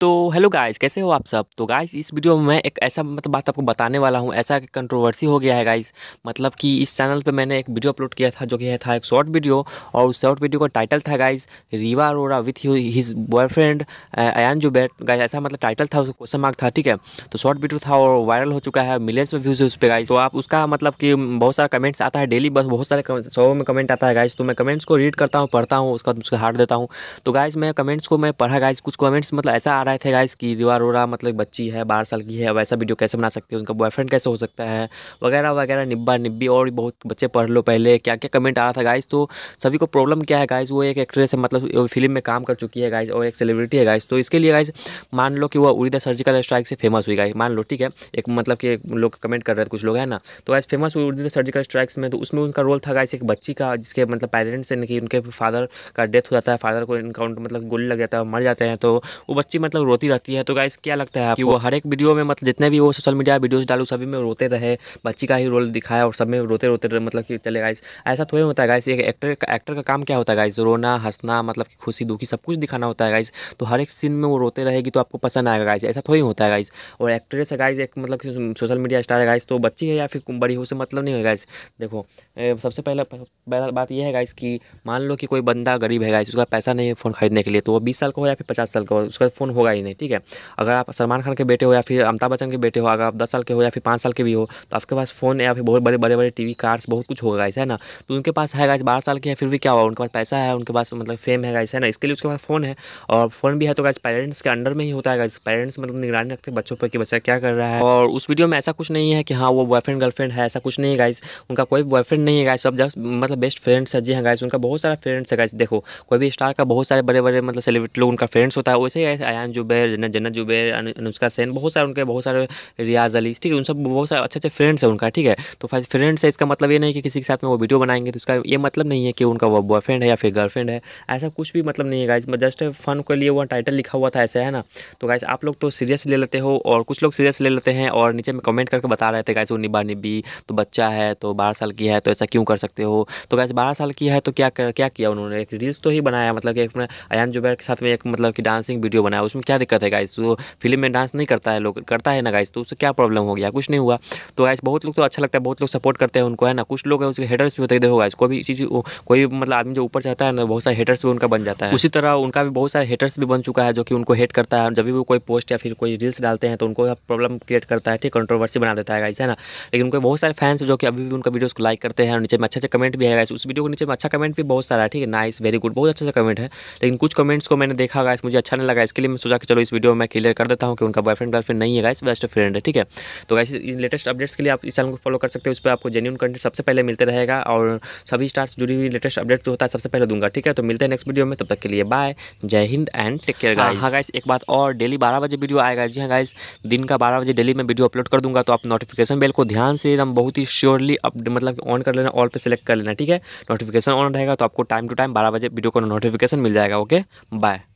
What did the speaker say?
तो hello guys कैसे हो आप सब तो गाइस इस वीडियो में मैं एक ऐसा मतलब बात आपको बताने वाला हूँ ऐसा कंट्रोवर्सी हो गया है गाइस मतलब कि इस चैनल पे मैंने एक वीडियो अपलोड किया था जो कि था एक शॉर्ट वीडियो और उस शॉर्ट वीडियो का टाइटल था guys Riva Arora with his boyfriend Ayan बैट गाइस ऐसा मतलब टाइटल था क्वेश्चन मार्क था ठीक है तो शॉर्ट वीडियो था और वायरल हो चुका है मिलियंस में व्यूज़ है उस पर गाइज तो आप उसका मतलब कि बहुत सारा कमेंट्स आता है डेली बस बहुत सारे शो में कमेंट आता है गाइज तो मैं कमेंट्स को रीड करता हूँ पढ़ता हूँ उसका उसका हार्ट देता हूँ तो गाइज मैं कमेंट्स को मैं पढ़ा गाइज कुछ कमेंट्स मतलब ऐसा आ रहा रहे थे गाइस कि रिवा रोरा मतलब बच्ची है बारह साल की है वैसा वीडियो कैसे बना सकती है उनका बॉयफ्रेंड कैसे हो सकता है वगैरह वगैरह निब्बा निब्बी और बहुत बच्चे पढ़ लो पहले क्या क्या कमेंट आ रहा था गाइस तो सभी को प्रॉब्लम क्या है गाइस वो एक एक्ट्रेस है मतलब फिल्म में काम कर चुकी है गाइस और एक सेलिब्रिटी है गाइस तो इसके लिए गाइस मान लो कि वो उड़ी सर्जिकल स्ट्राइक से फेमस हुई गाइस मान लो ठीक है एक मतलब कि लोग कमेंट कर रहे थे कुछ लोग हैं ना तो गाइस फेमस हुई उड़ी सर्जिकल स्ट्राइक्स में तो उसमें उनका रोल था गाइस एक बच्ची का जिसके मतलब पेरेंट्स यानी उनके फादर का डेथ हो जाता है फादर को इनकाउंट मतलब गोली लग जाता है मर जाते हैं तो वो बच्ची मतलब तक रोती रहती है तो गाइस क्या लगता है आपको? कि वो हर एक वीडियो में मतलब जितने भी वो सोशल मीडिया वीडियोस डालू सभी में रोते रहे बच्ची का ही रोल दिखाया और सब में रोते रोते रहे मतलब कि चले गाइस ऐसा थोड़ी होता है गाइस एक एक्टर का एक्टर का काम क्या होता है गाइस रोना हंसना मतलब कि खुशी दुखी सब कुछ दिखाना होता है गाइस तो हर एक सीन में वो रोते रहेगी तो आपको पसंद आएगा गाइस ऐसा थोड़ी होता है गाइस और एक्ट्रेस है गाइस एक मतलब सोशल मीडिया स्टार है गाइस तो बच्ची है या फिर बड़ी हो से मतलब नहीं है गाइस देखो सबसे पहले पहला बात यह है गाइस कि मान लो कि कोई बंदा गरीब है गाइस उसका पैसा नहीं है फ़ोन खरीदने के लिए तो वो बीस साल का हो या फिर पचास साल का हो उसका फ़ोन होगा हुआ ही नहीं ठीक है अगर आप सलमान खान के बेटे हो या फिर अमिताभ बच्चन के बेटे हो अगर आप दस साल के हो या फिर पाँच साल के भी हो तो आपके पास फ़ोन या फिर बहुत बड़े बड़े बड़े टी कार्स बहुत कुछ होगा गाइस है ना तो उनके पास है गाइस बारह साल के फिर भी क्या हुआ उनके पास पैसा है उनके पास मतलब फेम है गाइस है ना इसके लिए उसके पास फ़ोन है और फ़ोन भी है तो गाइस पेरेंट्स के अंडर में ही होता है पेरेंट्स मतलब निगरानी रखते हैं बच्चों पर कि बच्चा क्या कर रहा है और उस वीडियो में ऐसा कुछ नहीं है कि हाँ वो बॉयफ्रेंड गर्लफ्रेंड है ऐसा कुछ नहीं है गाइस उनका कोई बॉयफ्रेंड नहीं है गाइस सब जस्ट मतलब बेस्ट फ्रेंड्स है जी हाँ गाइस उनका बहुत सारा फ्रेंड्स है गाइस देखो कोई भी स्टार का बहुत सारे बड़े बड़े मतलब सेलिब्रिटी लोग उनका फ्रेंड्स होता है वैसे ही गाइस आयान जुबैर जन्नत जन्नत जुबैर अनुष्का सेन बहुत सारे उनके बहुत सारे रियाज अली ठीक है उन सब बहुत सारे अच्छे अच्छे फ्रेंड्स हैं उनका ठीक है तो फ्रेंड्स है इसका मतलब ये नहीं कि किसी के साथ में वो वीडियो बनाएंगे तो उसका ये मतलब नहीं है कि उनका वो बॉयफ्रेंड है या फिर गर्लफ्रेंड है ऐसा कुछ भी मतलब नहीं है गाइज जस्ट फन के लिए वो टाइटल लिखा हुआ था ऐसा है ना तो गाइज आप लोग तो सीरियस ले लेते हो और कुछ लोग सीरियस ले लेते हैं और नीचे में कमेंट करके बता रहे थे गाइज वो निबा निबी तो बच्चा है तो बारह साल की है तो ऐसा क्यों कर सकते हो तो गाइज बारह साल की है तो क्या क्या किया उन्होंने एक रील्स तो ही बनाया मतलब कि एक अयान जुबैर के साथ में एक मतलब कि डांसिंग वीडियो बनाया उसमें क्या दिक्कत है गाइस तो फिल्म में डांस नहीं करता है लोग करता है ना गाइस तो उससे क्या प्रॉब्लम हो गया कुछ नहीं हुआ तो गाइस बहुत लोग तो अच्छा लगता है बहुत लोग सपोर्ट करते हैं उनको है ना कुछ लोग उसके हेडर्स भी होते देखो गाइस कोई भी चीज़ कोई मतलब आदमी जो ऊपर जाता है ना बहुत सारे हेटर्स भी उनका बन जाता है उसी तरह उनका भी बहुत सारे हेटर्स भी बन चुका है जो कि उनको हेट करता है जब भी वो कोई पोस्ट या फिर कोई रील्स डालते हैं तो उनको प्रॉब्लम क्रिएट करता है ठीक कंट्रोवर्सी बना देता है गाइस है ना लेकिन उनके बहुत सारे फैंस जो कि अभी भी उनका वीडियोज़ को लाइक करते हैं नीचे में अच्छे अच्छे कमेंट भी है गाइस उस वीडियो के नीचे में अच्छा कमेंट भी बहुत सारा है ठीक है नाइस वेरी गुड बहुत अच्छा अच्छा कमेंट है लेकिन कुछ कमेंट्स को मैंने देखा गाइस मुझे अच्छा नहीं लगा इसके लिए मैं सोचा कि चलो इस वीडियो में मैं क्लियर कर देता हूँ कि उनका बॉयफ्रेंड गर्लफ्रेंड नहीं है गाइस बेस्ट फ्रेंड है ठीक है तो गाइस इन लेटेस्ट अपडेट्स के लिए आप इस चैनल को फॉलो कर सकते हो उस पर आपको जेन्यून कंटेंट सबसे पहले मिलते रहेगा और सभी स्टार्स जुड़ी हुई लेटेस्ट अपडेट जो होता है सबसे पहले दूंगा ठीक है तो मिलते हैं नेक्स्ट वीडियो में तब तक के लिए बाय जय हिंद एंड टेक केयर गाइस हाँ गाइस हाँ, एक बात और डेली बारह बजे वीडियो आएगा जी हाँ गाइस दिन का बारह बजे डेली मैं वीडियो अपलोड कर दूंगा तो आप नोटिफिकेशन बेल को ध्यान से एकदम बहुत ही श्योरली अप मतलब ऑन कर लेना ऑल पर सेलेक्ट कर लेना ठीक है नोटिफिकेशन ऑन रहेगा तो आपको टाइम टू टाइम बारह बजे वीडियो को नोटिफिकेशन मिल जाएगा ओके बाय